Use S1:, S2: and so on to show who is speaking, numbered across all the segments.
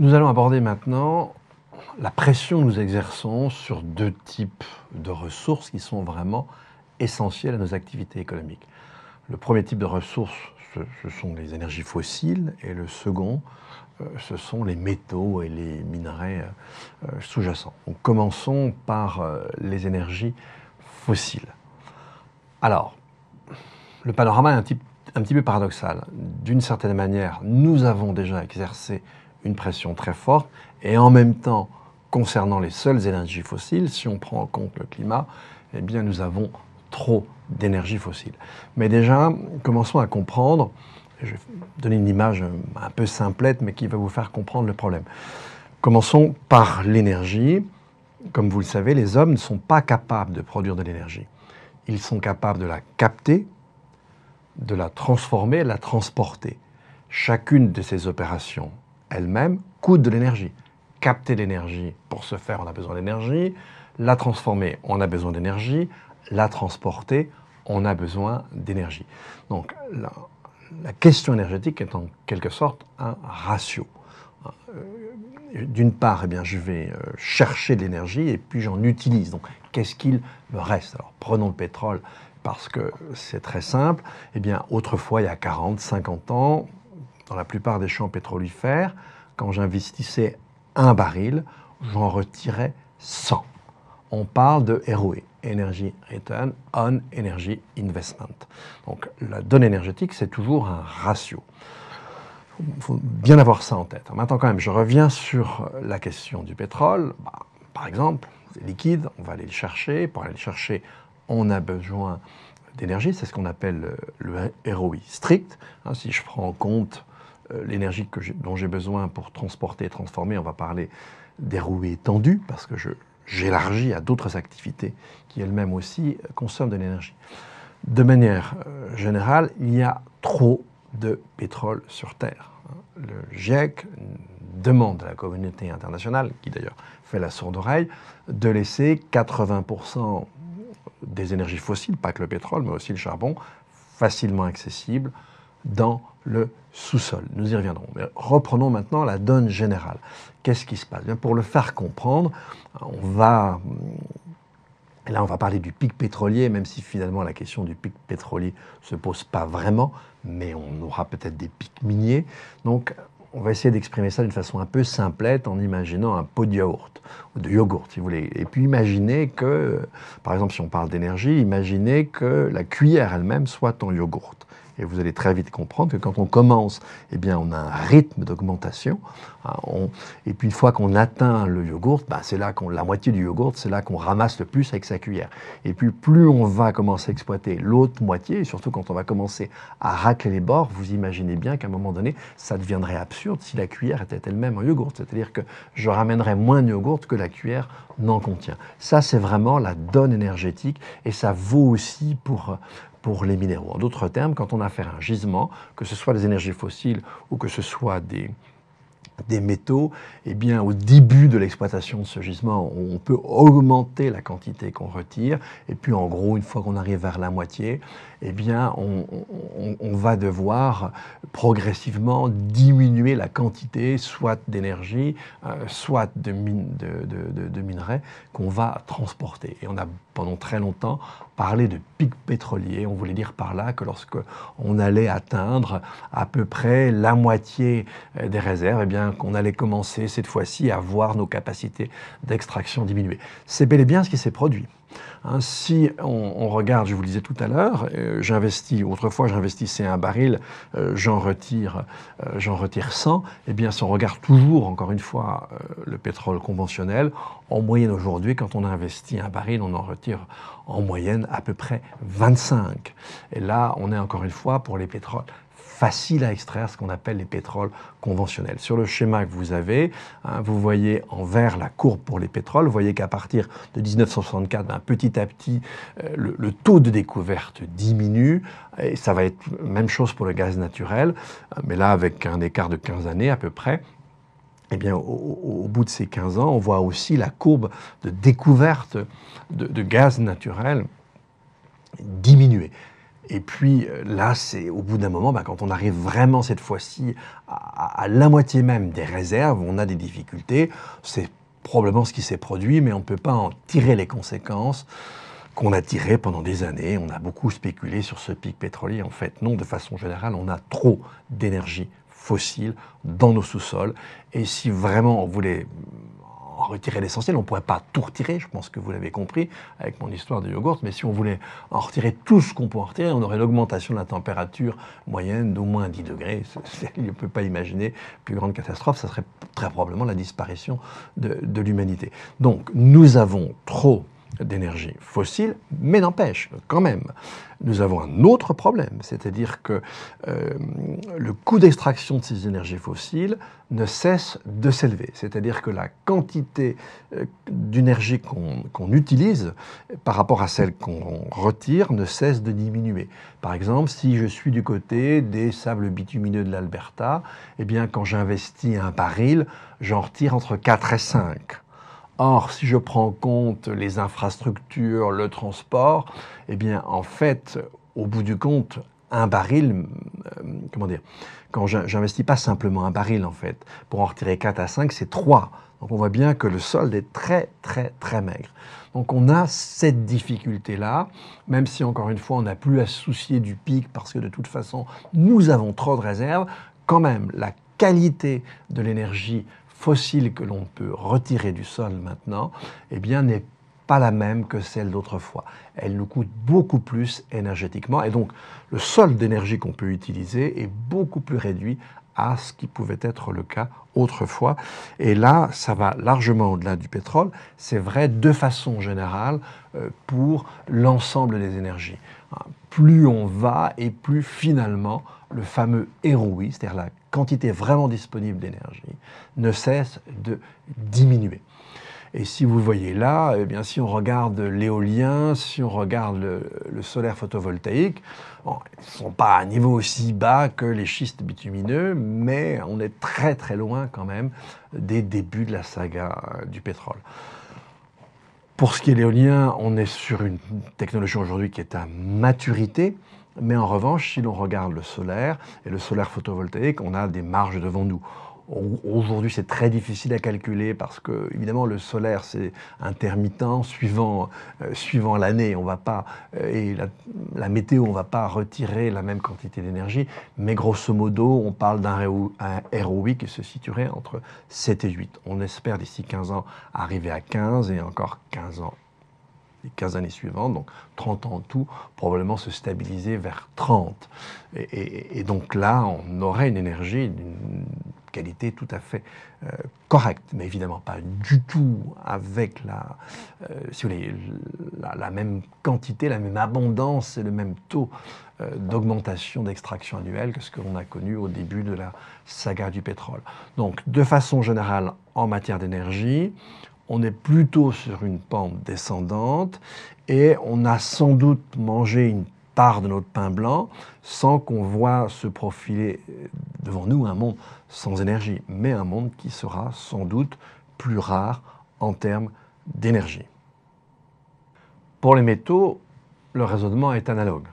S1: Nous allons aborder maintenant la pression que nous exerçons sur deux types de ressources qui sont vraiment essentielles à nos activités économiques. Le premier type de ressources, ce, sont les énergies fossiles et le second, euh, ce sont les métaux et les minerais euh, euh, sous-jacents. commençons par les énergies fossiles. Alors, le panorama est un, un petit peu paradoxal. D'une certaine manière, nous avons déjà exercé une pression très forte. Et en même temps, concernant les seules énergies fossiles, si on prend en compte le climat, eh bien nous avons trop d'énergie fossile. Mais déjà, commençons à comprendre, je vais donner une image un peu simplette, mais qui va vous faire comprendre le problème. Commençons par l'énergie. Comme vous le savez, les hommes ne sont pas capables de produire de l'énergie. Ils sont capables de la capter, de la transformer, de la transporter. Chacune de ces opérations elle-même coûte de l'énergie. Capter l'énergie, pour ce faire, on a besoin d'énergie. La transformer, on a besoin d'énergie. La transporter, on a besoin d'énergie. Donc la, question énergétique est en quelque sorte un ratio. Euh, d'une part, eh bien, je vais euh, chercher de l'énergie et puis j'en utilise. Donc qu'est-ce qu'il me reste Alors prenons le pétrole parce que c'est très simple. Eh bien, autrefois, il y a 40, 50 ans, dans la plupart des champs pétrolifères, quand j'investissais un baril, j'en retirais 100. On parle de ROE, Energy Return on Energy Investment. Donc la donne énergétique, c'est toujours un ratio. Il faut bien avoir ça en tête. Maintenant quand même, je reviens sur la question du pétrole. Bah, par exemple, c'est liquide, on va aller le chercher. Pour aller le chercher, on a besoin d'énergie, c'est ce qu'on appelle le ROI e strict. Hein, si je prends en compte euh, l'énergie dont j'ai besoin pour transporter et transformer. On va parler des rouées tendues, parce que j'élargis à d'autres activités qui elles-mêmes aussi consomment de l'énergie. De manière euh, générale, il y a trop de pétrole sur Terre. Hein. Le GIEC demande à la communauté internationale, qui d'ailleurs fait la sourde oreille, de laisser 80% des énergies fossiles, pas que le pétrole, mais aussi le charbon, facilement accessibles dans le sous-sol. Nous y reviendrons. Mais reprenons maintenant la donne générale. Qu'est-ce qui se passe eh Pour le faire comprendre, on va... Là, on va parler du pic pétrolier, même si finalement la question du pic pétrolier ne se pose pas vraiment, mais on aura peut-être des pics miniers. Donc, on va essayer d'exprimer ça d'une façon un peu simplette en imaginant un pot de yaourt, de yogourt, si vous voulez. Et puis, imaginez que, par exemple, si on parle d'énergie, imaginez que la cuillère elle-même soit en yogourt. Et vous allez très vite comprendre que quand on commence, eh bien, on a un rythme d'augmentation. Hein, et puis une fois qu'on atteint le yogourt, bah, c'est là qu'on la moitié du yogourt, c'est là qu'on ramasse le plus avec sa cuillère. Et puis plus on va commencer à exploiter l'autre moitié, et surtout quand on va commencer à racler les bords, vous imaginez bien qu'à un moment donné, ça deviendrait absurde si la cuillère était elle-même en yogourt. C'est-à-dire que je ramènerais moins de yogourt que la cuillère n'en contient. Ça, c'est vraiment la donne énergétique et ça vaut aussi pour, pour les minéraux. En d'autres termes, quand on a affaire à un gisement, que ce soit des énergies fossiles ou que ce soit des, des métaux, eh bien, au début de l'exploitation de ce gisement, on peut augmenter la quantité qu'on retire. Et puis, en gros, une fois qu'on arrive vers la moitié, eh bien, on, va devoir progressivement diminuer la quantité, soit d'énergie, euh, soit de, de, de minerais qu'on va transporter. Et on a pendant très longtemps parler de pic pétrolier. On voulait dire par là que lorsque on allait atteindre à peu près la moitié euh, des réserves, eh bien qu'on allait commencer cette fois-ci à voir nos capacités d'extraction diminuer. C'est bel et bien ce qui s'est produit. Hein, si on, regarde, je vous le disais tout à l'heure, euh, j'investis, autrefois j'investissais un baril, euh, j'en retire, euh, retire 100, eh bien si on regarde toujours, encore une fois, le pétrole conventionnel, en moyenne aujourd'hui, quand on investit un baril, on en retire en moyenne à peu près 25. Et là, on est encore une fois pour les pétroles facile à extraire, ce qu'on appelle les pétroles conventionnels. Sur le schéma que vous avez, hein, vous voyez en vert la courbe pour les pétroles. Vous voyez qu'à partir de 1964, ben, petit à petit, euh, le, taux de découverte diminue. Et ça va être même chose pour le gaz naturel, euh, mais là avec un écart de 15 années à peu près. Eh bien, au, bout de ces 15 ans, on voit aussi la courbe de découverte de gaz naturel diminuer. Et puis euh, là, c'est au bout d'un moment, bah, quand on arrive vraiment cette fois-ci à, la moitié même des réserves, on a des difficultés. C'est probablement ce qui s'est produit, mais on ne peut pas en tirer les conséquences qu'on a tirées pendant des années. On a beaucoup spéculé sur ce pic pétrolier. En fait, non, de façon générale, on a trop d'énergie fossile dans nos sous-sols. Et si vraiment on voulait retirer l'essentiel. On ne pourrait pas tout retirer, je pense que vous l'avez compris avec mon histoire de yogourt, mais si on voulait en retirer tout ce qu'on peut en retirer, on aurait l'augmentation de la température moyenne d'au moins 10 degrés. On ne peut pas imaginer plus grande catastrophe, ça serait très probablement la disparition de l'humanité. Donc nous avons trop d'énergie fossile, mais n'empêche, quand même, nous avons un autre problème, c'est-à-dire que euh, le coût d'extraction de ces énergies fossiles ne cesse de s'élever, c'est-à-dire que la quantité euh, d'énergie qu'on utilise par rapport à celle qu'on retire ne cesse de diminuer. Par exemple, si je suis du côté des sables bitumineux de l'Alberta, eh bien quand j'investis un baril, j'en retire entre 4 et 5. Or, si je prends en compte les infrastructures, le transport, eh bien, en fait, au bout du compte, un baril, euh, comment dire, quand j'investis pas simplement un baril, en fait, pour en retirer 4 à 5, c'est 3. Donc, on voit bien que le solde est très, très, très maigre. Donc, on a cette difficulté-là, même si, encore une fois, on n'a plus à se soucier du pic parce que, de toute façon, nous avons trop de réserves. Quand même, la qualité de l'énergie fossile que l'on peut retirer du sol maintenant, eh bien, n'est pas la même que celle d'autrefois. Elle nous coûte beaucoup plus énergétiquement et donc le sol d'énergie qu'on peut utiliser est beaucoup plus réduit à ce qui pouvait être le cas autrefois. Et là, ça va largement au-delà du pétrole. C'est vrai de façon générale euh, pour l'ensemble des énergies. Plus on va et plus finalement le fameux héroïsme, c'est-à-dire la quantité vraiment disponible d'énergie, ne cesse de diminuer. Et si vous voyez là, eh bien, si on regarde l'éolien, si on regarde le, solaire photovoltaïque, ils ne sont pas à un niveau aussi bas que les schistes bitumineux, mais on est très très loin quand même des débuts de la saga euh, du pétrole. Pour ce qui est l'éolien, on est sur une technologie aujourd'hui qui est à maturité. Mais en revanche, si l'on regarde le solaire et le solaire photovoltaïque, on a des marges devant nous. Aujourd'hui, c'est très difficile à calculer parce que, évidemment, le solaire, c'est intermittent suivant, euh, suivant l'année. On va pas, euh, et la, météo, on va pas retirer la même quantité d'énergie. Mais grosso modo, on parle d'un ROI qui se situerait entre 7 et 8. On espère d'ici 15 ans arriver à 15 et encore 15 ans les 15 années suivantes, donc 30 ans en tout, probablement se stabiliser vers 30. Et, et donc là, on aurait une énergie d'une qualité tout à fait euh, correcte, mais évidemment pas du tout avec la, euh, si la, même quantité, la même abondance et le même taux euh, d'augmentation d'extraction annuelle que ce que l'on a connu au début de la saga du pétrole. Donc, de façon générale, en matière d'énergie, on est plutôt sur une pente descendante et on a sans doute mangé une part de notre pain blanc sans qu'on voit se profiler euh, devant nous un monde sans énergie, mais un monde qui sera sans doute plus rare en termes d'énergie. Pour les métaux, le raisonnement est analogue.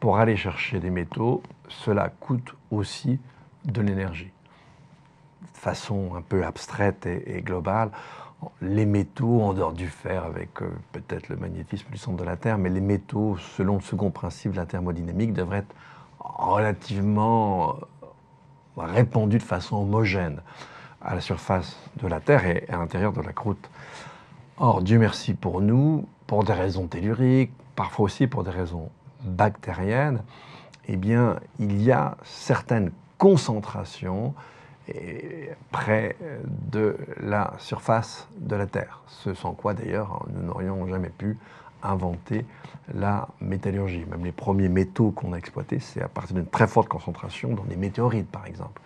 S1: Pour aller chercher des métaux, cela coûte aussi de l'énergie. De façon un peu abstraite et, globale, les métaux en dehors du fer avec euh, peut-être le magnétisme du centre de la Terre, mais les métaux, selon le second principe de la thermodynamique, devraient être relativement euh, répandus de façon homogène à la surface de la Terre et à l'intérieur de la croûte. Or, Dieu merci pour nous, pour des raisons telluriques, parfois aussi pour des raisons bactériennes, eh bien, il y a certaines concentrations et près de la surface de la Terre. Ce sans quoi d'ailleurs hein, nous n'aurions jamais pu inventer la métallurgie. Même les premiers métaux qu'on a exploités, c'est à partir d'une très forte concentration dans des météorites par exemple.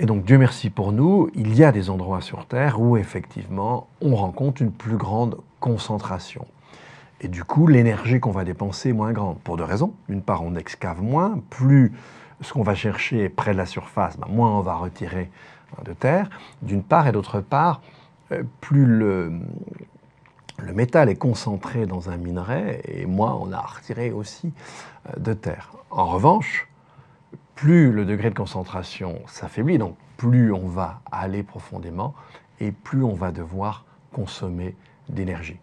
S1: Et donc Dieu merci pour nous, il y a des endroits sur Terre où effectivement on rencontre une plus grande concentration. Et du coup, l'énergie qu'on va dépenser est moins grande. Pour deux raisons. D'une part, on excave moins, plus ce qu'on va chercher près de la surface, ben, moins on va retirer euh, de terre, d'une part, et d'autre part, euh, plus le, métal est concentré dans un minerai, et moins on a retiré aussi euh, de terre. En revanche, plus le degré de concentration s'affaiblit, donc plus on va aller profondément, et plus on va devoir consommer d'énergie.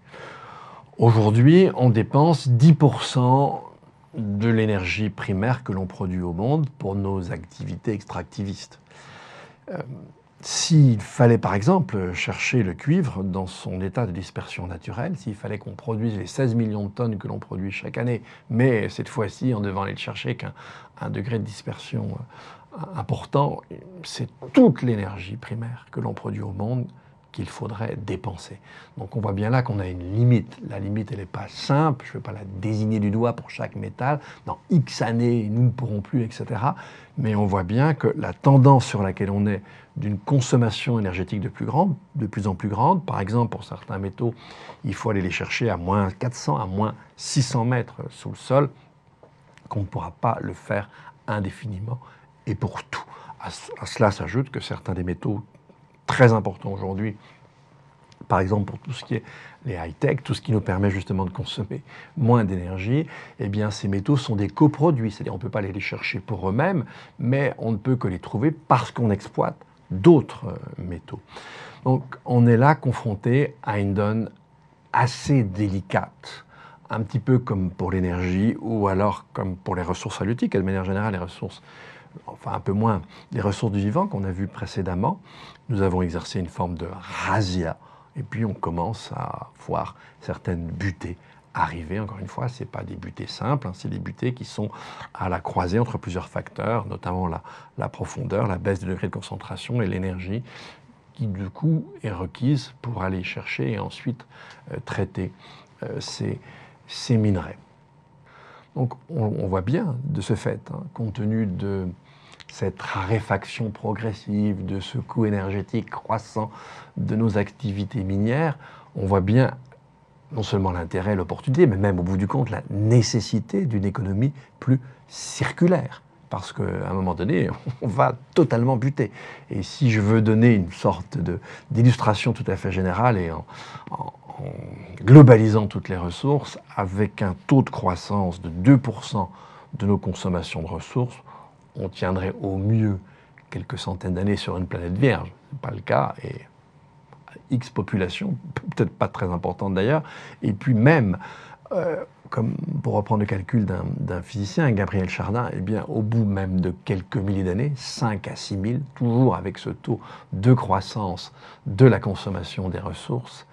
S1: Aujourd'hui, on dépense 10% de l'énergie primaire que l'on produit au monde pour nos activités extractivistes. Euh, s'il fallait par exemple chercher le cuivre dans son état de dispersion naturelle, s'il fallait qu'on produise les 16 millions de tonnes que l'on produit chaque année, mais cette fois-ci en devant aller le chercher qu'un degré de dispersion euh, important, c'est toute l'énergie primaire que l'on produit au monde qu'il faudrait dépenser. Donc on voit bien là qu'on a une limite. La limite, elle n'est pas simple, je ne vais pas la désigner du doigt pour chaque métal. Dans X années, nous ne pourrons plus, etc. Mais on voit bien que la tendance sur laquelle on est d'une consommation énergétique de plus, grande, de plus en plus grande, par exemple pour certains métaux, il faut aller les chercher à moins 400, à moins 600 mètres sous le sol, qu'on ne pourra pas le faire indéfiniment et pour tout. à cela s'ajoute que certains des métaux très important aujourd'hui. Par exemple, pour tout ce qui est les high-tech, tout ce qui nous permet justement de consommer moins d'énergie, eh bien ces métaux sont des coproduits, c'est-à-dire on ne peut pas aller les chercher pour eux-mêmes, mais on ne peut que les trouver parce qu'on exploite d'autres euh, métaux. Donc on est là confronté à une donne assez délicate, un petit peu comme pour l'énergie ou alors comme pour les ressources halieutiques et de manière générale les ressources enfin un peu moins, des ressources du vivant qu'on a vues précédemment, nous avons exercé une forme de razzia. Et puis on commence à voir certaines butées arriver. Encore une fois, ce n'est pas des butées simples, hein, c'est des butées qui sont à la croisée entre plusieurs facteurs, notamment la, profondeur, la baisse du degré de concentration et l'énergie qui du coup est requise pour aller chercher et ensuite euh, traiter euh, ces minerais. Donc on, voit bien de ce fait, hein, compte tenu de cette raréfaction progressive, de ce coût énergétique croissant de nos activités minières, on voit bien non seulement l'intérêt, l'opportunité, mais même au bout du compte la nécessité d'une économie plus circulaire. Parce qu'à un moment donné, on va totalement buter. Et si je veux donner une sorte d'illustration tout à fait générale et en en globalisant toutes les ressources, avec un taux de croissance de 2% de nos consommations de ressources, on tiendrait au mieux quelques centaines d'années sur une planète vierge. Ce n'est pas le cas, et X population, peut-être pas très importante d'ailleurs, et puis même, euh, comme pour reprendre le calcul d'un physicien, Gabriel Chardin, eh bien, au bout même de quelques milliers d'années, 5 à 6 000, toujours avec ce taux de croissance de la consommation des ressources,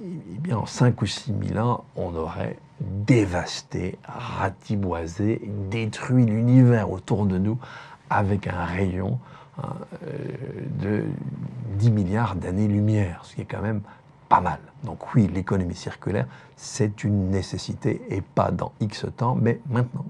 S1: eh bien, en 5 ou 6 000 ans, on aurait dévasté, ratiboisé, détruit l'univers autour de nous avec un rayon hein, euh, de 10 milliards d'années-lumière, ce qui est quand même pas mal. Donc oui, l'économie circulaire, c'est une nécessité, et pas dans X temps, mais maintenant.